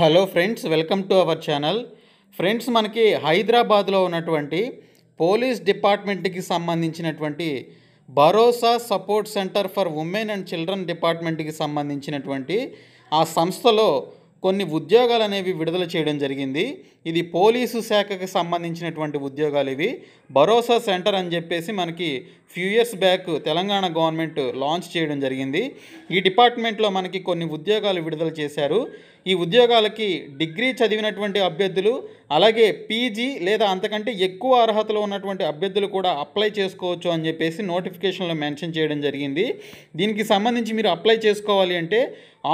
hello friends welcome to our channel friends మనకి హైదరాబాద్లో ఉన్నటువంటి పోలీస్ డిపార్ట్మెంట్కి సంబంధించినటువంటి Bharosa support centre for women and children డిపార్ట్మెంట్కి సంబంధించినటువంటి ఆ సంస్థలో కొన్ని ఉద్యోగాలు అనేవి విడుదల చేయడం జరిగింది ఇది పోలీసు శాఖకు సంబంధించినటువంటి ఉద్యోగాలు ఇవి భరోసా సెంటర్ అని చెప్పేసి మనకి few years back Telangana government launch చేయడం జరిగింది ఈ డిపార్ట్మెంట్లో మనకి కొన్ని ఉద్యోగాలు విడుదల చేశారు ఈ ఉద్యోగాలకి డిగ్రీ చదివినటువంటి అభ్యర్థులు అలాగే పీజీ లేదా అంతకంటే ఎక్కువ అర్హతలు ఉన్నటువంటి అభ్యర్థులు కూడా అప్లై చేసుకోవచ్చు అని చెప్పేసి నోటిఫికేషన్లో మెన్షన్ చేయడం జరిగింది దీనికి సంబంధించి మీరు అప్లై చేసుకోవాలి అంటే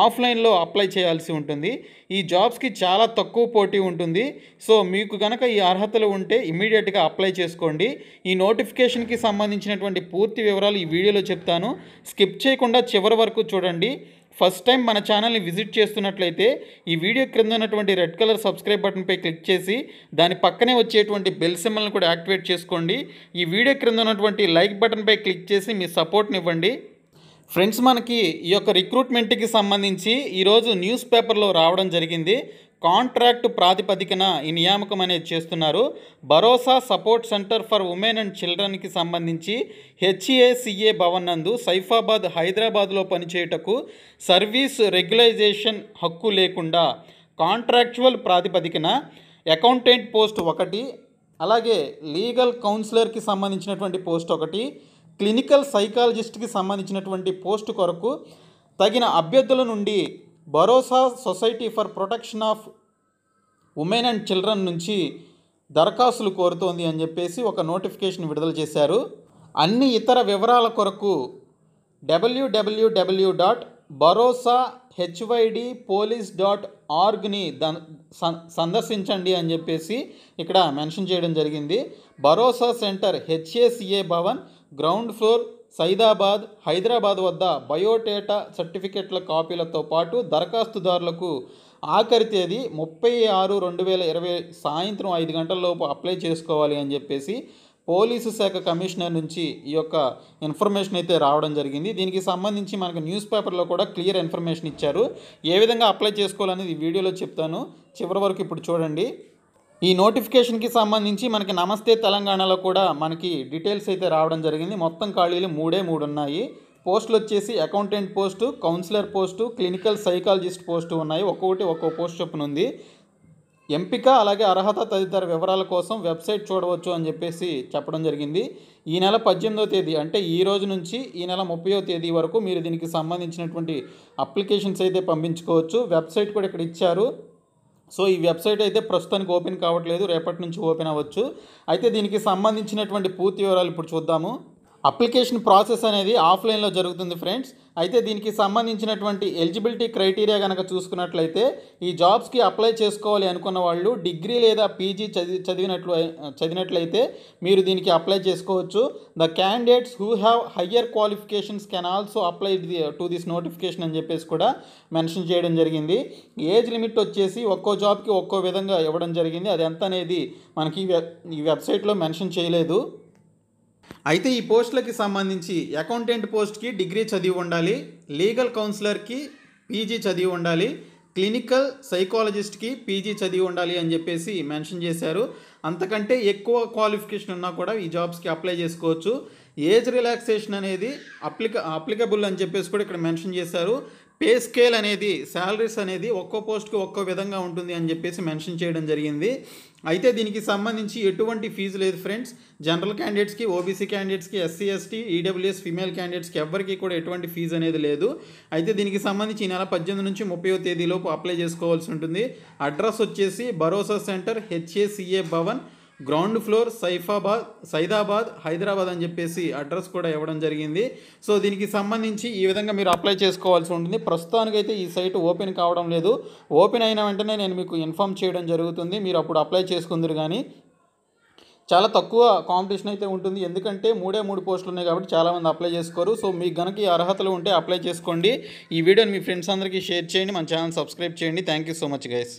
ఆఫ్లైన్లో అప్లై చేయాల్సి ఉంటుంది ఈ జాబ్స్కి చాలా తక్కువ పోటీ ఉంటుంది సో మీకు కనుక ఈ అర్హతలు ఉంటే ఇమీడియట్గా అప్లై చేసుకోండి ఈ నోటిఫికేషన్కి సంబంధించినటువంటి పూర్తి వివరాలు ఈ వీడియోలో చెప్తాను స్కిప్ చేయకుండా చివరి వరకు చూడండి ఫస్ట్ టైం మన ఛానల్ని విజిట్ చేస్తున్నట్లయితే ఈ వీడియో క్రింద ఉన్నటువంటి రెడ్ కలర్ సబ్స్క్రైబ్ బటన్పై క్లిక్ చేసి దాని పక్కనే వచ్చేటువంటి బెల్ సిమ్మల్ని కూడా యాక్టివేట్ చేసుకోండి ఈ వీడియో క్రింద ఉన్నటువంటి లైక్ బటన్పై క్లిక్ చేసి మీ సపోర్ట్ని ఇవ్వండి ఫ్రెండ్స్ మనకి ఈ యొక్క రిక్రూట్మెంట్కి సంబంధించి ఈరోజు న్యూస్ పేపర్లో రావడం జరిగింది కాంట్రాక్ట్ ప్రాతిపదికన ఈ నియామకం అనేది చేస్తున్నారు Bharosa support centre for women and చిల్డ్రన్కి సంబంధించి హెచ్ఏసిఏ భవన్ నందు సైఫాబాద్ హైదరాబాద్లో పనిచేయుటకు సర్వీస్ రెగ్యులైజేషన్ హక్కు లేకుండా కాంట్రాక్చువల్ ప్రాతిపదికన అకౌంటెంట్ పోస్ట్ ఒకటి అలాగే లీగల్ కౌన్సిలర్కి సంబంధించినటువంటి పోస్ట్ ఒకటి క్లినికల్ సైకాలజిస్ట్కి సంబంధించినటువంటి పోస్టు కొరకు తగిన అభ్యర్థుల నుండి Bharosa society for protection of women and children నుంచి దరఖాస్తులు కోరుతోంది అని చెప్పేసి ఒక నోటిఫికేషన్ విడుదల చేశారు అన్ని ఇతర వివరాల కొరకు డబ్ల్యూడబ్ల్యూడబ్ల్యూ dot Bharosa HYD police dot ఆర్గ్ని సందర్శించండి అని చెప్పేసి ఇక్కడ మెన్షన్ చేయడం జరిగింది Bharosa centre HACA Bhavan ground floor Saidabad Hyderabad వద్ద బయోటేటా సర్టిఫికెట్ల కాపీలతో పాటు దరఖాస్తుదారులకు ఆఖరి తేదీ ముప్పై ఆరు రెండు వేల ఇరవై సాయంత్రం ఐదు గంటల లోపు అప్లై చేసుకోవాలి అని చెప్పేసి పోలీసు శాఖ కమిషనర్ నుంచి ఈ యొక్క ఇన్ఫర్మేషన్ అయితే రావడం జరిగింది దీనికి సంబంధించి మనకు న్యూస్ పేపర్లో కూడా క్లియర్ ఇన్ఫర్మేషన్ ఇచ్చారు ఏ విధంగా అప్లై చేసుకోవాలనేది వీడియోలో చెప్తాను చివరి వరకు ఇప్పుడు చూడండి ఈ నోటిఫికేషన్కి సంబంధించి మనకి నమస్తే తెలంగాణలో కూడా మనకి డీటెయిల్స్ అయితే రావడం జరిగింది మొత్తం ఖాళీలు మూడే మూడు ఉన్నాయి పోస్టులు వచ్చేసి accountant post counsellor post clinical psychologist post ఉన్నాయి ఒక్కొక్కటి ఒక్కో పోస్ట్ చొప్పున ఉంది ఎంపిక అలాగే అర్హత తదితర వివరాల కోసం వెబ్సైట్ చూడవచ్చు అని చెప్పేసి చెప్పడం జరిగింది ఈ నెల పద్దెనిమిదో తేదీ అంటే ఈ రోజు నుంచి ఈ నెల ముప్పయో తేదీ వరకు మీరు దీనికి సంబంధించినటువంటి అప్లికేషన్స్ అయితే పంపించుకోవచ్చు వెబ్సైట్ కూడా ఇక్కడ ఇచ్చారు సో ఈ వెబ్సైట్ అయితే ప్రస్తుతానికి ఓపెన్ కావట్లేదు రేపటి నుంచి ఓపెన్ అవ్వచ్చు అయితే దీనికి సంబంధించినటువంటి పూర్తి వివరాలు ఇప్పుడు చూద్దాము అప్లికేషన్ ప్రాసెస్ అనేది ఆఫ్లైన్లో జరుగుతుంది ఫ్రెండ్స్ అయితే దీనికి సంబంధించినటువంటి ఎలిజిబిలిటీ క్రైటీరియా కనుక చూసుకున్నట్లయితే ఈ జాబ్స్కి అప్లై చేసుకోవాలి అనుకున్న వాళ్ళు డిగ్రీ లేదా పీజీ చదివి చదివినట్లు చదివినట్లయితే మీరు దీనికి అప్లై చేసుకోవచ్చు the candidates who have higher qualifications can also apply to this notification అని చెప్పేసి కూడా మెన్షన్ చేయడం జరిగింది ఏజ్ లిమిట్ వచ్చేసి ఒక్కో జాబ్కి ఒక్కో విధంగా ఇవ్వడం జరిగింది అది ఎంత అనేది మనకి ఈ వెబ్సైట్లో మెన్షన్ చేయలేదు అయితే ఈ పోస్టులకి సంబంధించి అకౌంటెంట్ పోస్ట్కి డిగ్రీ చదివి ఉండాలి లీగల్ కౌన్సిలర్కి పీజీ చదివి ఉండాలి క్లినికల్ సైకాలజిస్ట్కి పీజీ చదివి ఉండాలి అని చెప్పేసి మెన్షన్ చేశారు అంతకంటే ఎక్కువ క్వాలిఫికేషన్ ఉన్నా కూడా ఈ జాబ్స్కి అప్లై చేసుకోవచ్చు ఏజ్ రిలాక్సేషన్ అనేది అప్లిక అప్లికబుల్ అని చెప్పేసి కూడా ఇక్కడ మెన్షన్ చేశారు పే స్కేల్ అనేది శాలరీస్ అనేది ఒక్కో పోస్ట్కి ఒక్కో విధంగా ఉంటుంది అని చెప్పేసి మెన్షన్ చేయడం జరిగింది అయితే దీనికి సంబంధించి ఎటువంటి ఫీజు లేదు ఫ్రెండ్స్ జనరల్ క్యాండిడేట్స్కి ఓబీసీ క్యాండిడేట్స్కి ఎస్సీ ఎస్టీ ఈడబ్ల్యూఎస్ ఫిమేల్ క్యాండిడేట్స్కి ఎవరికి కూడా ఎటువంటి ఫీజు అనేది లేదు అయితే దీనికి సంబంధించి ఈ నెల పద్దెనిమిది నుంచి ముప్పై తేదీలోపు అప్లై చేసుకోవాల్సి ఉంటుంది అడ్రస్ వచ్చేసి Bharosa centre HACA Bhavan ground floor Saifabad Saidabad Hyderabad అని చెప్పేసి అడ్రస్ కూడా ఇవ్వడం జరిగింది సో దీనికి సంబంధించి ఈ విధంగా మీరు అప్లై చేసుకోవాల్సి ఉంటుంది ప్రస్తుతానికైతే ఈ సైట్ ఓపెన్ కావడం లేదు ఓపెన్ అయిన వెంటనే నేను మీకు ఇన్ఫామ్ చేయడం జరుగుతుంది మీరు అప్పుడు అప్లై చేసుకుందరు కానీ చాలా తక్కువ కాంపిటీషన్ అయితే ఉంటుంది ఎందుకంటే మూడే మూడు పోస్టులు ఉన్నాయి కాబట్టి చాలామంది అప్లై చేసుకోరు సో మీకు కనుక ఈ అర్హతలు ఉంటే అప్లై చేసుకోండి ఈ వీడియోని మీ ఫ్రెండ్స్ అందరికీ షేర్ చేయండి మన ఛానల్ సబ్స్క్రైబ్ చేయండి thank you so much guys